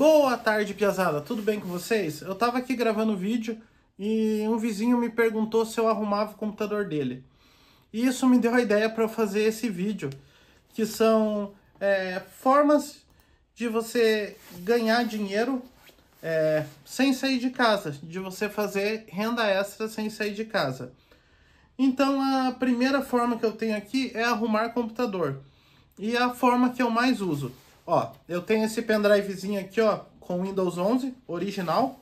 Boa tarde, Piazada. Tudo bem com vocês? Eu tava aqui gravando vídeo e um vizinho me perguntou se eu arrumava o computador dele. E isso me deu a ideia para fazer esse vídeo, que são é, formas de você ganhar dinheiro é, sem sair de casa, de você fazer renda extra sem sair de casa. Então a primeira forma que eu tenho aqui é arrumar computador. E é a forma que eu mais uso. Ó, eu tenho esse pendrivezinho aqui, ó, com Windows 11, original.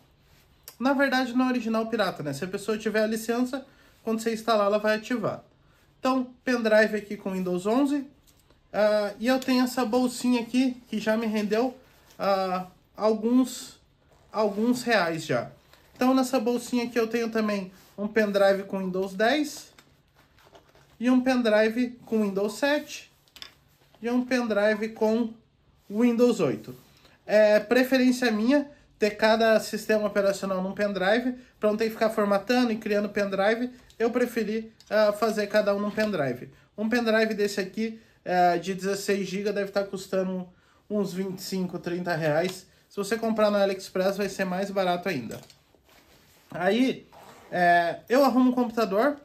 Na verdade, não é original pirata, né? Se a pessoa tiver a licença, quando você instalar, ela vai ativar. Então, pendrive aqui com Windows 11. Uh, ah, e eu tenho essa bolsinha aqui, que já me rendeu uh, alguns, alguns reais já. Então, nessa bolsinha aqui eu tenho também um pendrive com Windows 10. E um pendrive com Windows 7. E um pendrive com Windows 8. É preferência minha ter cada sistema operacional num pendrive, para não ter que ficar formatando e criando pendrive, eu preferi uh, fazer cada um num pendrive. Um pendrive desse aqui, uh, de 16 GB, deve estar tá custando uns 25, 30 reais. Se você comprar na AliExpress, vai ser mais barato ainda. Aí, é, eu arrumo um computador,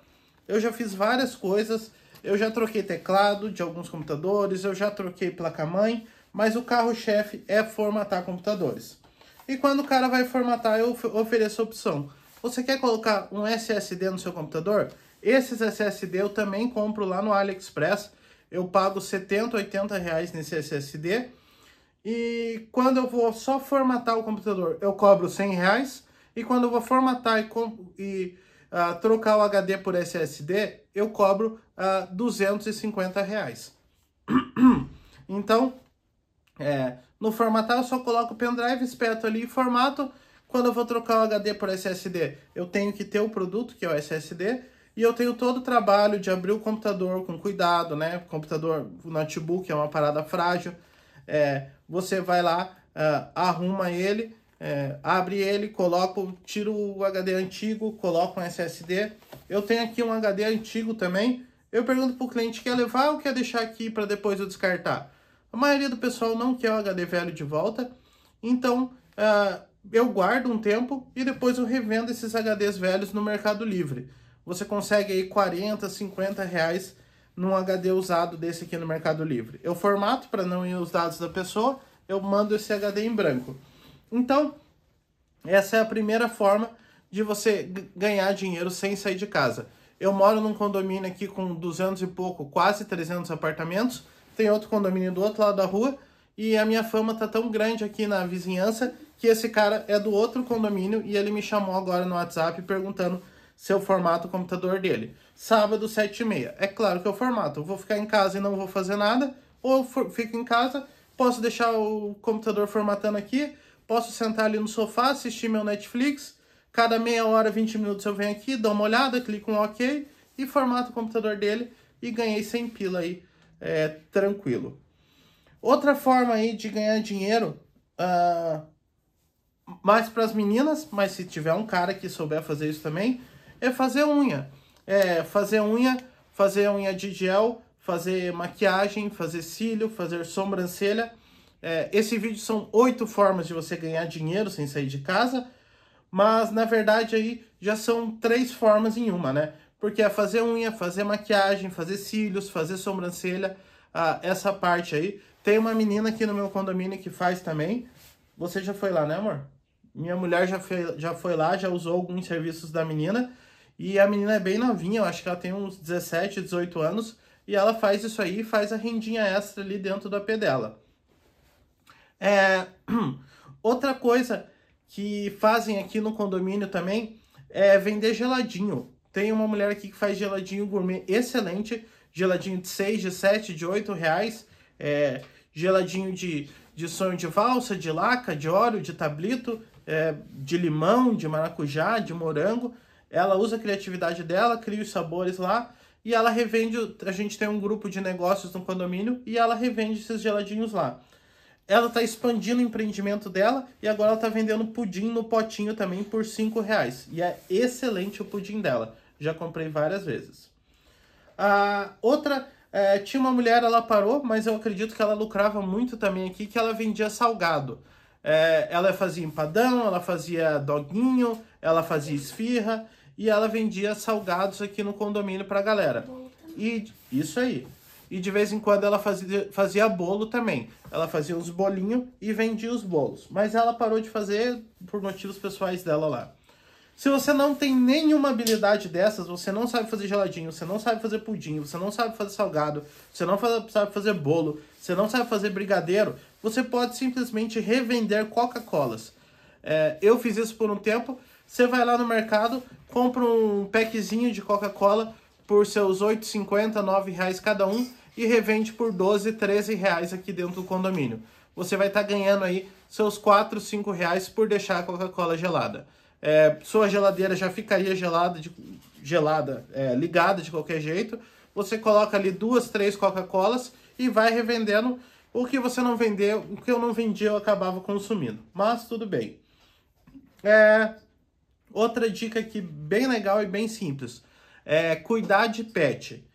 eu já fiz várias coisas, eu já troquei teclado de alguns computadores, eu já troquei placa-mãe, mas o carro-chefe é formatar computadores. E quando o cara vai formatar, eu ofereço a opção. Você quer colocar um SSD no seu computador? Esses SSD eu também compro lá no AliExpress. Eu pago 70, 80 reais nesse SSD. E quando eu vou só formatar o computador, eu cobro 100 reais. E quando eu vou formatar e, e uh, trocar o HD por SSD, eu cobro uh, ah, 250 reais. então, é, no formatar eu só coloco o pendrive, esperto ali e formato. Quando eu vou trocar o HD por SSD, eu tenho que ter o produto, que é o SSD, e eu tenho todo o trabalho de abrir o computador com cuidado, né? computador, o notebook é uma parada frágil. É, você vai lá, uh, arruma ele, é, abre ele, coloco, tiro o HD antigo, coloco um SSD. Eu tenho aqui um HD antigo também. Eu pergunto para o cliente, quer levar ou quer deixar aqui para depois eu descartar? A maioria do pessoal não quer o HD velho de volta, então uh, eu guardo um tempo e depois eu revendo esses HDs velhos no Mercado Livre. Você consegue aí 40, 50 reais num HD usado desse aqui no Mercado Livre. Eu formato para não ir os dados da pessoa, eu mando esse HD em branco. Então, essa é a primeira forma de você ganhar dinheiro sem sair de casa. Eu moro num condomínio aqui com 200 e pouco, quase 300 apartamentos, tem outro condomínio do outro lado da rua, e a minha fama tá tão grande aqui na vizinhança que esse cara é do outro condomínio e ele me chamou agora no WhatsApp perguntando se eu formato o computador dele. Sábado, 7 e meia. É claro que eu formato. Eu vou ficar em casa e não vou fazer nada, ou fico em casa, posso deixar o computador formatando aqui, posso sentar ali no sofá, assistir meu Netflix, cada meia hora, 20 minutos eu venho aqui, dou uma olhada, clico um OK e formato o computador dele e ganhei 100 pila aí é, tranquilo. Outra forma aí de ganhar dinheiro, uh, mais para as meninas, mas se tiver um cara que souber fazer isso também, é fazer unha. É fazer unha, fazer unha de gel, fazer maquiagem, fazer cílio, fazer sobrancelha. É, esse vídeo são oito formas de você ganhar dinheiro sem sair de casa, mas na verdade aí já são três formas em uma, né? porque é fazer unha, fazer maquiagem, fazer cílios, fazer sobrancelha, ah, essa parte aí. Tem uma menina aqui no meu condomínio que faz também. Você já foi lá, né, amor? Minha mulher já foi, já foi lá, já usou alguns serviços da menina. E a menina é bem novinha, eu acho que ela tem uns 17, 18 anos. E ela faz isso aí faz a rendinha extra ali dentro do AP dela. É... Outra coisa que fazem aqui no condomínio também é vender geladinho. Tem uma mulher aqui que faz geladinho gourmet excelente, geladinho de 6, de 7, de 8 reais, é, geladinho de, de sonho de valsa, de laca, de óleo, de tablito, é, de limão, de maracujá, de morango. Ela usa a criatividade dela, cria os sabores lá e ela revende. A gente tem um grupo de negócios no condomínio e ela revende esses geladinhos lá. Ela está expandindo o empreendimento dela e agora ela está vendendo pudim no potinho também por 5 reais. E é excelente o pudim dela. Já comprei várias vezes. A ah, outra, é, tinha uma mulher, ela parou, mas eu acredito que ela lucrava muito também aqui, que ela vendia salgado. É, ela fazia empadão, ela fazia doguinho, ela fazia esfirra e ela vendia salgados aqui no condomínio para a galera. E isso aí. E de vez em quando ela fazia, fazia bolo também. Ela fazia uns bolinhos e vendia os bolos. Mas ela parou de fazer por motivos pessoais dela lá. Se você não tem nenhuma habilidade dessas, você não sabe fazer geladinho, você não sabe fazer pudim, você não sabe fazer salgado, você não sabe fazer bolo, você não sabe fazer brigadeiro, você pode simplesmente revender Coca-Colas. É, eu fiz isso por um tempo. Você vai lá no mercado, compra um packzinho de Coca-Cola por seus R$ 8,50, reais cada um e revende por 12, 13 reais aqui dentro do condomínio. Você vai estar tá ganhando aí seus 4, 5 reais por deixar a Coca-Cola gelada. É, sua geladeira já ficaria gelada, de, gelada é, ligada de qualquer jeito. Você coloca ali duas, três Coca-Colas e vai revendendo o que você não vendeu, o que eu não vendia eu acabava consumindo. Mas tudo bem. É, outra dica aqui bem legal e bem simples é cuidar de pet.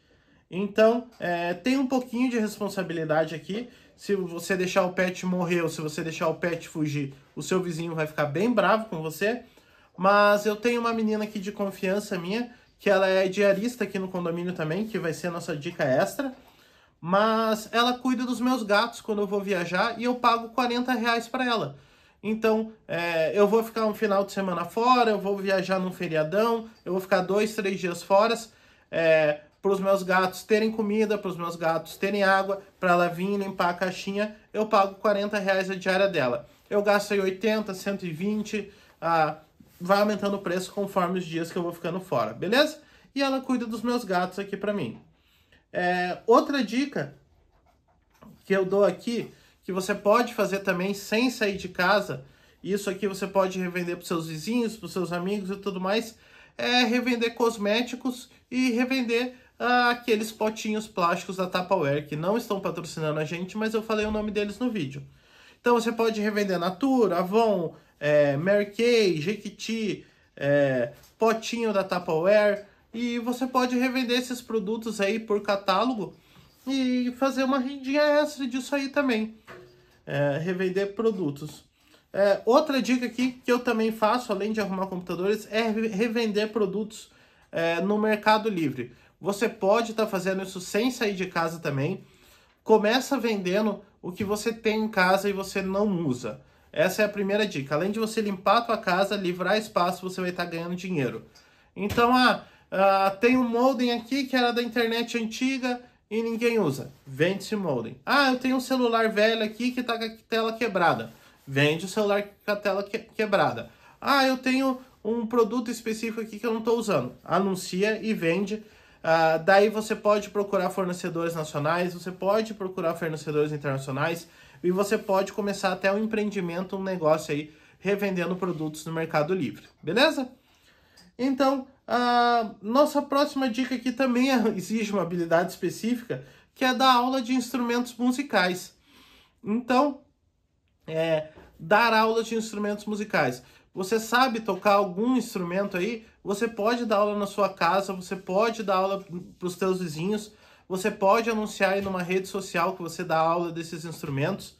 Então, é, tem um pouquinho de responsabilidade aqui. Se você deixar o pet morrer ou se você deixar o pet fugir, o seu vizinho vai ficar bem bravo com você. Mas eu tenho uma menina aqui de confiança minha, que ela é diarista aqui no condomínio também, que vai ser a nossa dica extra. Mas ela cuida dos meus gatos quando eu vou viajar e eu pago 40 reais para ela. Então, é, eu vou ficar um final de semana fora, eu vou viajar num feriadão, eu vou ficar dois, três dias fora, é, para os meus gatos terem comida, para os meus gatos terem água, para ela vir limpar a caixinha, eu pago 40 reais a diária dela. Eu gasto aí 80, 120, a, vai aumentando o preço conforme os dias que eu vou ficando fora, beleza? E ela cuida dos meus gatos aqui para mim. É, outra dica que eu dou aqui, que você pode fazer também sem sair de casa, isso aqui você pode revender para seus vizinhos, para seus amigos e tudo mais, é revender cosméticos e revender ah, aqueles potinhos plásticos da Tupperware, que não estão patrocinando a gente, mas eu falei o nome deles no vídeo. Então você pode revender Natura, Avon, é, Mary Kay, Jequiti, é, potinho da Tupperware. E você pode revender esses produtos aí por catálogo e fazer uma rendinha extra disso aí também. É, revender produtos. É, outra dica aqui que eu também faço, além de arrumar computadores, é revender produtos é, no Mercado Livre. Você pode estar tá fazendo isso sem sair de casa também. Começa vendendo o que você tem em casa e você não usa. Essa é a primeira dica. Além de você limpar a tua casa, livrar espaço, você vai estar tá ganhando dinheiro. Então, ah, ah, tem um modem aqui que era da internet antiga e ninguém usa. Vende esse modem. Ah, eu tenho um celular velho aqui que está com a tela quebrada. Vende o celular com a tela que quebrada. Ah, eu tenho um produto específico aqui que eu não estou usando. Anuncia e vende. Ah, daí você pode procurar fornecedores nacionais, você pode procurar fornecedores internacionais e você pode começar até um empreendimento, um negócio aí, revendendo produtos no Mercado Livre, beleza? Então, a nossa próxima dica aqui também é, exige uma habilidade específica, que é dar aula de instrumentos musicais. Então, é, dar aula de instrumentos musicais. Você sabe tocar algum instrumento aí? Você pode dar aula na sua casa, você pode dar aula para os seus vizinhos, você pode anunciar aí numa rede social que você dá aula desses instrumentos.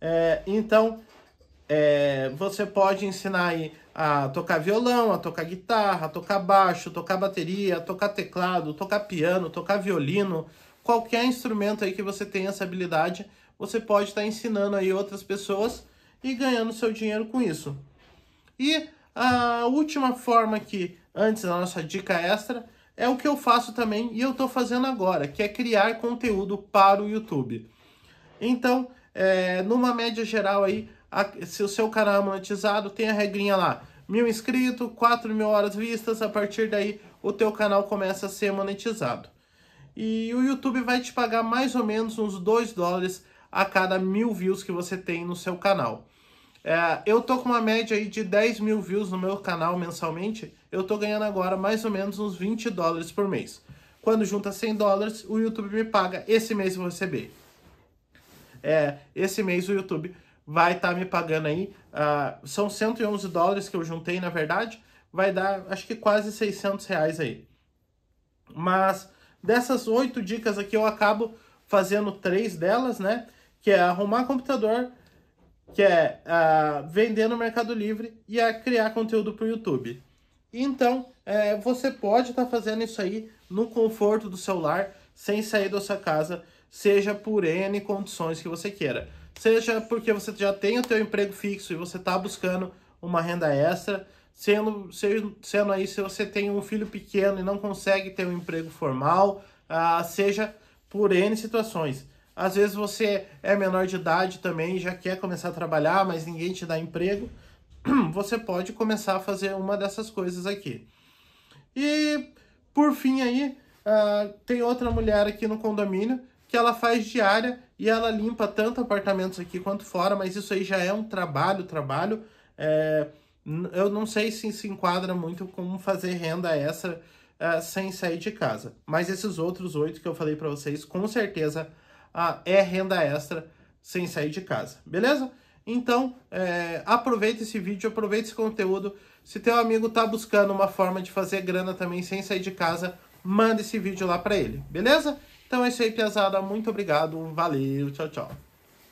É, então, é, você pode ensinar aí a tocar violão, a tocar guitarra, a tocar baixo, a tocar bateria, a tocar teclado, a tocar piano, a tocar violino, qualquer instrumento aí que você tenha essa habilidade, você pode estar tá ensinando aí outras pessoas e ganhando seu dinheiro com isso. E a última forma que antes da nossa dica extra é o que eu faço também e eu estou fazendo agora, que é criar conteúdo para o YouTube. Então, é, numa média geral aí, a, se o seu canal é monetizado, tem a regrinha lá, mil inscritos, quatro mil horas vistas, a partir daí o teu canal começa a ser monetizado. E o YouTube vai te pagar mais ou menos uns 2 dólares a cada mil views que você tem no seu canal. É, eu tô com uma média aí de 10 mil views no meu canal mensalmente, eu tô ganhando agora mais ou menos uns 20 dólares por mês. Quando junta 100 dólares, o YouTube me paga. Esse mês eu vou receber. É, esse mês o YouTube vai estar tá me pagando aí. Uh, são 111 dólares que eu juntei, na verdade. Vai dar, acho que quase 600 reais aí. Mas dessas oito dicas aqui, eu acabo fazendo três delas, né? Que é arrumar computador, que é uh, vender no Mercado Livre e a é criar conteúdo para o YouTube. Então, é, você pode estar tá fazendo isso aí no conforto do seu lar, sem sair da sua casa, seja por N condições que você queira. Seja porque você já tem o teu emprego fixo e você está buscando uma renda extra, sendo, sendo aí se você tem um filho pequeno e não consegue ter um emprego formal, ah, seja por N situações. Às vezes você é menor de idade também, já quer começar a trabalhar, mas ninguém te dá emprego. você pode começar a fazer uma dessas coisas aqui. E por fim aí, uh, tem outra mulher aqui no condomínio que ela faz diária e ela limpa tanto apartamentos aqui quanto fora, mas isso aí já é um trabalho, trabalho. É, eu não sei se se enquadra muito como fazer renda extra uh, sem sair de casa. Mas esses outros oito que eu falei para vocês, com certeza uh, é renda extra sem sair de casa, beleza? Então, é, aproveita esse vídeo, aproveita esse conteúdo. Se teu amigo tá buscando uma forma de fazer grana também sem sair de casa, manda esse vídeo lá para ele, beleza? Então é isso aí, Piazada. Muito obrigado, valeu, tchau, tchau.